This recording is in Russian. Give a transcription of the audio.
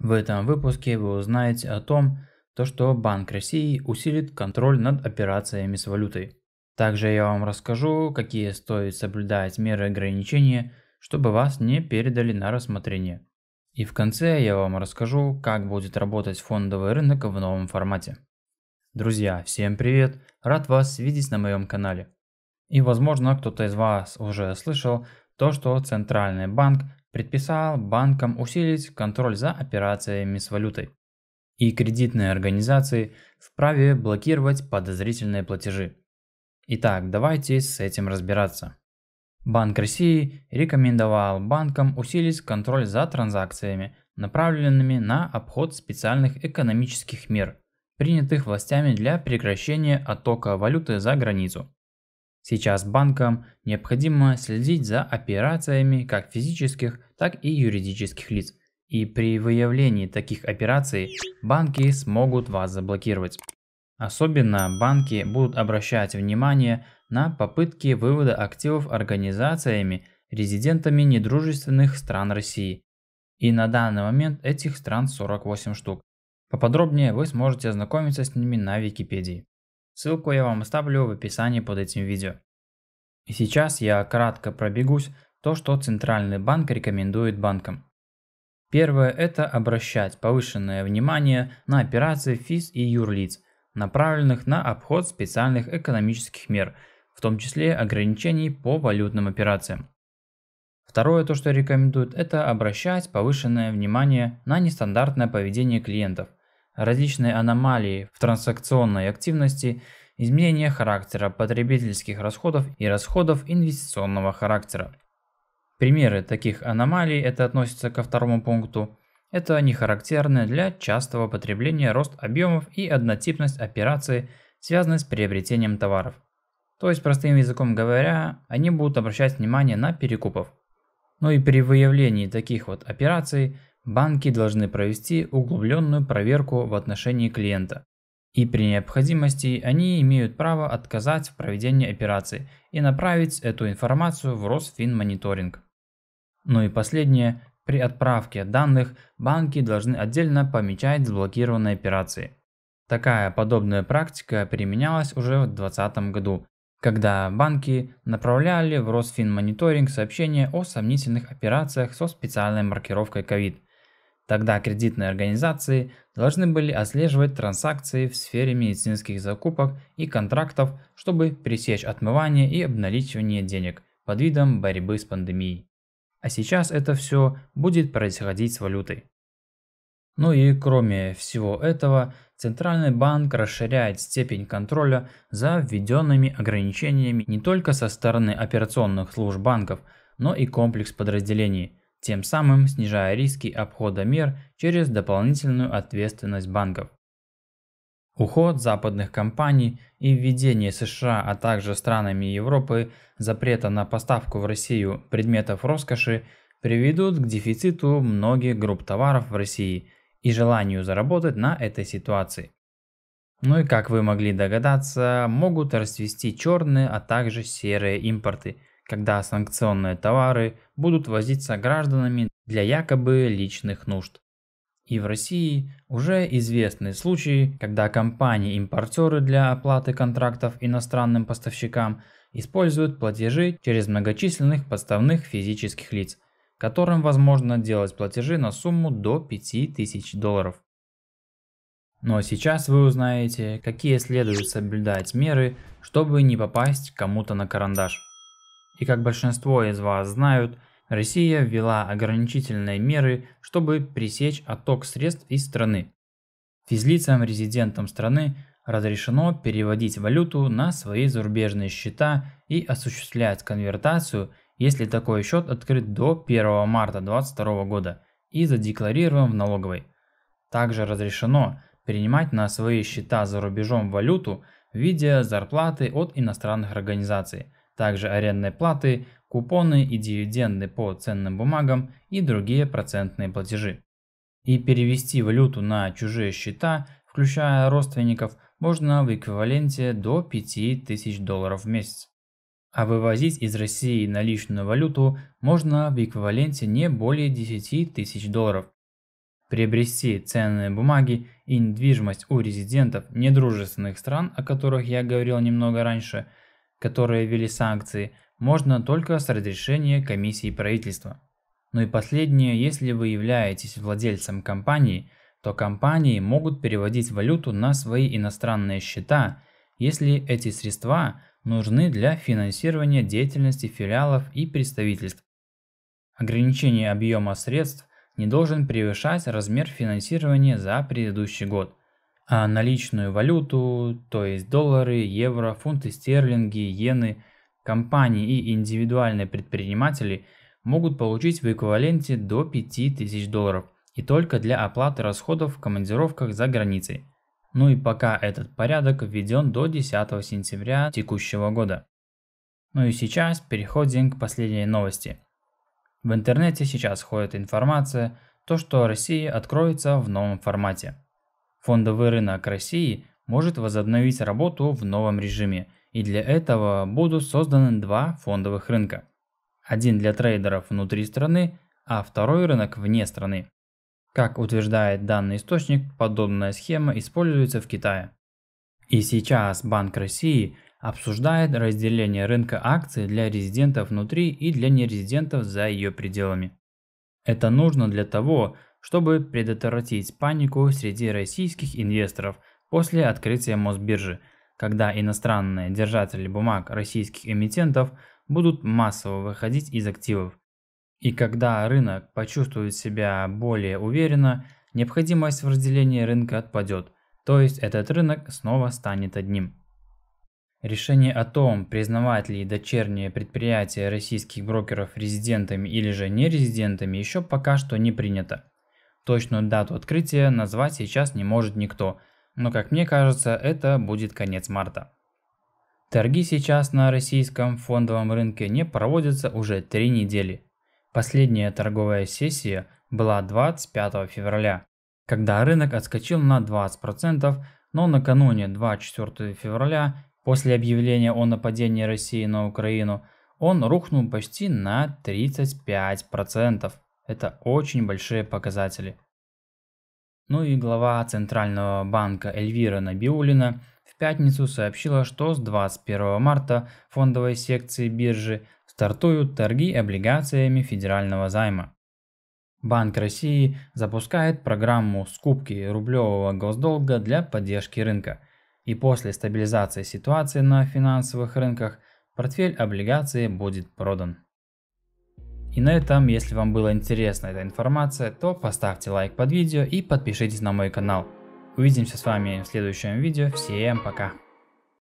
В этом выпуске вы узнаете о том, то что Банк России усилит контроль над операциями с валютой. Также я вам расскажу, какие стоит соблюдать меры ограничения, чтобы вас не передали на рассмотрение. И в конце я вам расскажу, как будет работать фондовый рынок в новом формате. Друзья, всем привет! Рад вас видеть на моем канале. И возможно кто-то из вас уже слышал то, что Центральный банк предписал банкам усилить контроль за операциями с валютой. И кредитные организации вправе блокировать подозрительные платежи. Итак, давайте с этим разбираться. Банк России рекомендовал банкам усилить контроль за транзакциями, направленными на обход специальных экономических мер, принятых властями для прекращения оттока валюты за границу. Сейчас банкам необходимо следить за операциями как физических, так и юридических лиц. И при выявлении таких операций банки смогут вас заблокировать. Особенно банки будут обращать внимание на попытки вывода активов организациями, резидентами недружественных стран России. И на данный момент этих стран 48 штук. Поподробнее вы сможете ознакомиться с ними на Википедии. Ссылку я вам оставлю в описании под этим видео. И сейчас я кратко пробегусь то, что Центральный банк рекомендует банкам. Первое – это обращать повышенное внимание на операции ФИС и юрлиц, направленных на обход специальных экономических мер, в том числе ограничений по валютным операциям. Второе, то что рекомендуют, это обращать повышенное внимание на нестандартное поведение клиентов – различные аномалии в транзакционной активности, изменение характера потребительских расходов и расходов инвестиционного характера. Примеры таких аномалий, это относится ко второму пункту, это они характерны для частого потребления рост объемов и однотипность операции, связанной с приобретением товаров. То есть, простым языком говоря, они будут обращать внимание на перекупов. Ну и при выявлении таких вот операций – банки должны провести углубленную проверку в отношении клиента. И при необходимости они имеют право отказать в проведении операции и направить эту информацию в Росфинмониторинг. Ну и последнее, при отправке данных банки должны отдельно помечать заблокированные операции. Такая подобная практика применялась уже в 2020 году, когда банки направляли в Росфинмониторинг сообщения о сомнительных операциях со специальной маркировкой COVID – Тогда кредитные организации должны были отслеживать транзакции в сфере медицинских закупок и контрактов, чтобы пресечь отмывание и обналичивание денег под видом борьбы с пандемией. А сейчас это все будет происходить с валютой. Ну и кроме всего этого, Центральный банк расширяет степень контроля за введенными ограничениями не только со стороны операционных служб банков, но и комплекс подразделений – тем самым снижая риски обхода мер через дополнительную ответственность банков. Уход западных компаний и введение США, а также странами Европы запрета на поставку в Россию предметов роскоши приведут к дефициту многих групп товаров в России и желанию заработать на этой ситуации. Ну и как вы могли догадаться, могут расцвести черные, а также серые импорты – когда санкционные товары будут возиться гражданами для якобы личных нужд. И в России уже известны случаи, когда компании-импортеры для оплаты контрактов иностранным поставщикам используют платежи через многочисленных подставных физических лиц, которым возможно делать платежи на сумму до 5000 долларов. Но ну а сейчас вы узнаете, какие следует соблюдать меры, чтобы не попасть кому-то на карандаш. И как большинство из вас знают, Россия ввела ограничительные меры, чтобы пресечь отток средств из страны. Физлицам-резидентам страны разрешено переводить валюту на свои зарубежные счета и осуществлять конвертацию, если такой счет открыт до 1 марта 2022 года и задекларирован в налоговой. Также разрешено принимать на свои счета за рубежом валюту в виде зарплаты от иностранных организаций – также арендные платы, купоны и дивиденды по ценным бумагам и другие процентные платежи. И перевести валюту на чужие счета, включая родственников, можно в эквиваленте до 5000 долларов в месяц. А вывозить из России наличную валюту можно в эквиваленте не более 10 тысяч долларов. Приобрести ценные бумаги и недвижимость у резидентов недружественных стран, о которых я говорил немного раньше – которые ввели санкции, можно только с разрешения комиссии правительства. Ну и последнее, если вы являетесь владельцем компании, то компании могут переводить валюту на свои иностранные счета, если эти средства нужны для финансирования деятельности филиалов и представительств. Ограничение объема средств не должен превышать размер финансирования за предыдущий год а наличную валюту, то есть доллары, евро, фунты стерлинги, иены, компании и индивидуальные предприниматели могут получить в эквиваленте до 5000 долларов и только для оплаты расходов в командировках за границей. Ну и пока этот порядок введен до 10 сентября текущего года. Ну и сейчас переходим к последней новости. В интернете сейчас ходит информация, то что Россия откроется в новом формате. Фондовый рынок России может возобновить работу в новом режиме, и для этого будут созданы два фондовых рынка. Один для трейдеров внутри страны, а второй рынок вне страны. Как утверждает данный источник, подобная схема используется в Китае. И сейчас Банк России обсуждает разделение рынка акций для резидентов внутри и для нерезидентов за ее пределами. Это нужно для того, чтобы предотвратить панику среди российских инвесторов после открытия Мосбиржи, когда иностранные держатели бумаг российских эмитентов будут массово выходить из активов. И когда рынок почувствует себя более уверенно, необходимость в разделении рынка отпадет, то есть этот рынок снова станет одним. Решение о том, признавать ли дочерние предприятия российских брокеров резидентами или же нерезидентами еще пока что не принято. Точную дату открытия назвать сейчас не может никто, но как мне кажется, это будет конец марта. Торги сейчас на российском фондовом рынке не проводятся уже три недели. Последняя торговая сессия была 25 февраля, когда рынок отскочил на 20%, но накануне 24 февраля, после объявления о нападении России на Украину, он рухнул почти на 35%. Это очень большие показатели. Ну и глава Центрального банка Эльвира Набиулина в пятницу сообщила, что с 21 марта фондовой секции биржи стартуют торги облигациями федерального займа. Банк России запускает программу скупки рублевого госдолга для поддержки рынка. И после стабилизации ситуации на финансовых рынках портфель облигаций будет продан. И на этом, если вам была интересна эта информация, то поставьте лайк под видео и подпишитесь на мой канал. Увидимся с вами в следующем видео. Всем пока!